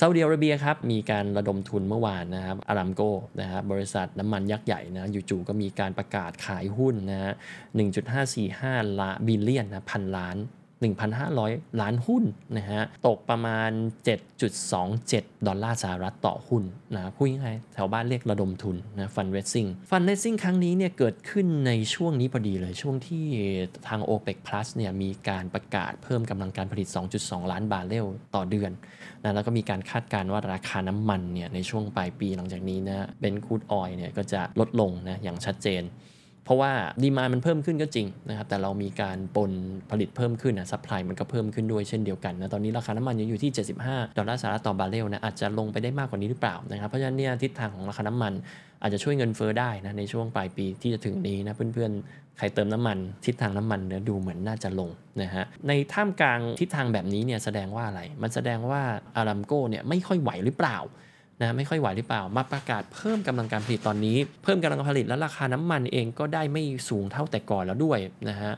ซาอุดิอาระเบียครับ มีการระดมทุนเมื่อวานนะครับอารามโกนะครับ บริษัทน้ำมันยักษ์ใหญ่นะอยู่ๆก็มีการประกาศขายหุ้นนะฮะ1.545ล้านบิลเลียนนะ พันล้าน1,500 ล้านหุ้นนะฮะ ตกประมาณ 7.27 ดอลลาร์สหรัฐต่อหุ้นนะพูดง่ายๆแถวบ้านเรียกระดมทุน นะฟันเรสซิ่ง ฟันเรสซิ่งครั้งนี้เนี่ยเกิดขึ้นในช่วงนี้พอดีเลย ช่วงที่ทาง OPEC Plus เนี่ยมีการประกาศเพิ่มกำลังการผลิต 2.2 ล้านบาร์เรลต่อเดือนนะแล้วก็มีการคาดการณ์ว่าราคาน้ำมันเนี่ยในช่วงปลายปีหลังจากนี้นะเบนคูดออยเนี่ยก็จะลดลงนะอย่างชัดเจนเพราะว่าดีมามันเพิ่มขึ้นก็จริงนะครับแต่เรามีการปนผลิตเพิ่มขึ้นนะซัพพลายมันก็เพิ่มขึ้นด้วยเช่นเดียวกันนะตอนนี้ราคาน้ำมันยังอยู่ที่ 75 ดอลลาร์สหรัฐต่อบาร์เรลนะอาจจะลงไปได้มากกว่านี้หรือเปล่านะครับเพราะฉะนั้นเนี่ยทิศทางของราคาน้ำมันอาจจะช่วยเงินเฟอ้อได้นะในช่วงปลายปีที่จะถึงนี้นะเพื่อนๆ ใครเติมน้ำมันทิศทางน้ำมันเนี่ยดูเหมือนน่าจะลงนะฮะในท่ามกลางทิศทางแบบนี้เนี่ยแสดงว่าอะไรมันแสดงว่าอารามโก้เนี่ยไม่ค่อยไหวหรือเปล่านะไม่ค่อยไหวหรือเปล่ามาประกาศเพิ่มกำลังการผลิตตอนนี้เพิ่มกำลังการผลิตแล้วราคาน้ำมันเองก็ได้ไม่สูงเท่าแต่ก่อนแล้วด้วยนะฮะ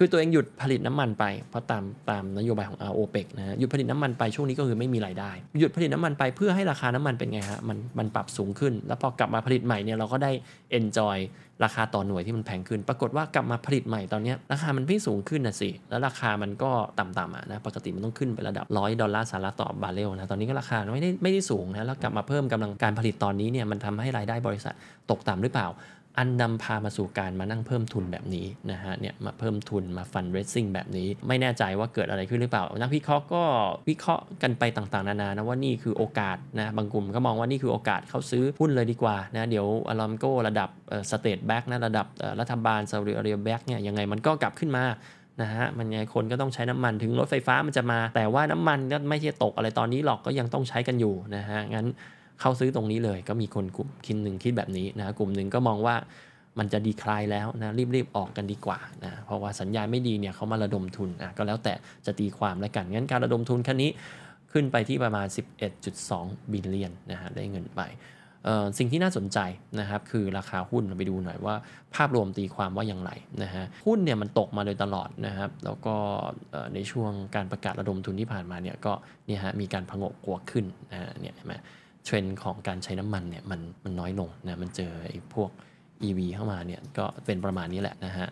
คือตัวเองหยุดผลิตน้ำมันไปเพราะตามตามนโยบายของอโอเปกนะหยุดผลิตน้ำมันไปช่วงนี้ก็คือไม่มีรายได้ หยุดผลิตน้ำมันไปเพื่อให้ราคาน้ำมันเป็นไงฮะมันมันปรับสูงขึ้นแล้วพอกลับมาผลิตใหม่เนี่ยเราก็ได้ enjoy ราคาต่อหน่วยที่มันแพงขึ้น ปรากฏว่ากลับมาผลิตใหม่ตอนนี้ราคามันเพิ่สูงขึ้นนะสิแล้วราคามันก็ต่ำๆนะปกติมันต้องขึ้นไประดับ100ดอลลาร์สหรัฐต่อบาร์เรลนะตอนนี้ก็ราคาไม่ได้ไม่ได้สูงนะแล้วกลับมาเพิ่มกำลังการผลิตตอนนี้เนี่ยมันทำให้รายได้บริษัทตกต่ำหรือเปล่าอันนำพามาสู่การมานั่งเพิ่มทุนแบบนี้นะฮะเนี่ยมาเพิ่มทุนมาฟันเรสซิ่งแบบนี้ไม่แน่ใจว่าเกิดอะไรขึ้นหรือเปล่านักวิเคราะห์ก็วิเคราะห์กันไปต่างๆ นานานะว่านี่คือโอกาสนะบางกลุ่มก็มองว่านี่คือโอกาสเขาซื้อหุ้นเลยดีกว่านะเดี๋ยวอารอมโกระดับสเตทแบ็กนะระดับรัฐบาลซาอุดิอาระเบียแบ็กเนี่ยยังไงมันก็กลับขึ้นมานะฮะมันไงคนก็ต้องใช้น้ำมันถึงรถไฟฟ้ามันจะมาแต่ว่าน้ำมันก็ไม่ใช่ตกอะไรตอนนี้หรอกก็ยังต้องใช้กันอยู่นะฮะงั้นเข้าซื้อตรงนี้เลยก็มีคนกลุ่มคิดหนึ่งคิดแบบนี้นะกลุ่มหนึ่งก็มองว่ามันจะดีคลายแล้วนะรีบๆ ออกกันดีกว่านะเพราะว่าสัญญาณไม่ดีเนี่ยเขามาระดมทุนอ่ะก็แล้วแต่จะตีความแล้วกัน งั้นการระดมทุนครั้งนี้ขึ้นไปที่ประมาณ 11.2 บิลเลียนนะฮะได้เงินไป สิ่งที่น่าสนใจนะครับ คือราคาหุ้นเราไปดูหน่อยว่าภาพรวมตีความว่าอย่างไรนะฮะหุ้นเนี่ยมันตกมาโดยตลอดนะครับแล้วก็ในช่วงการประกาศระดมทุนที่ผ่านมาเนี่ยก็เนี่ยฮะมีการผงกกลัวขึ้นนะเนี่ยเห็นไหมเทรนด์ของการใช้น้ำมันเนี่ยมันมันน้อยลงนะ มันเจอไอ้พวก EV เข้ามาเนี่ย ก็เป็นประมาณนี้แหละนะฮะ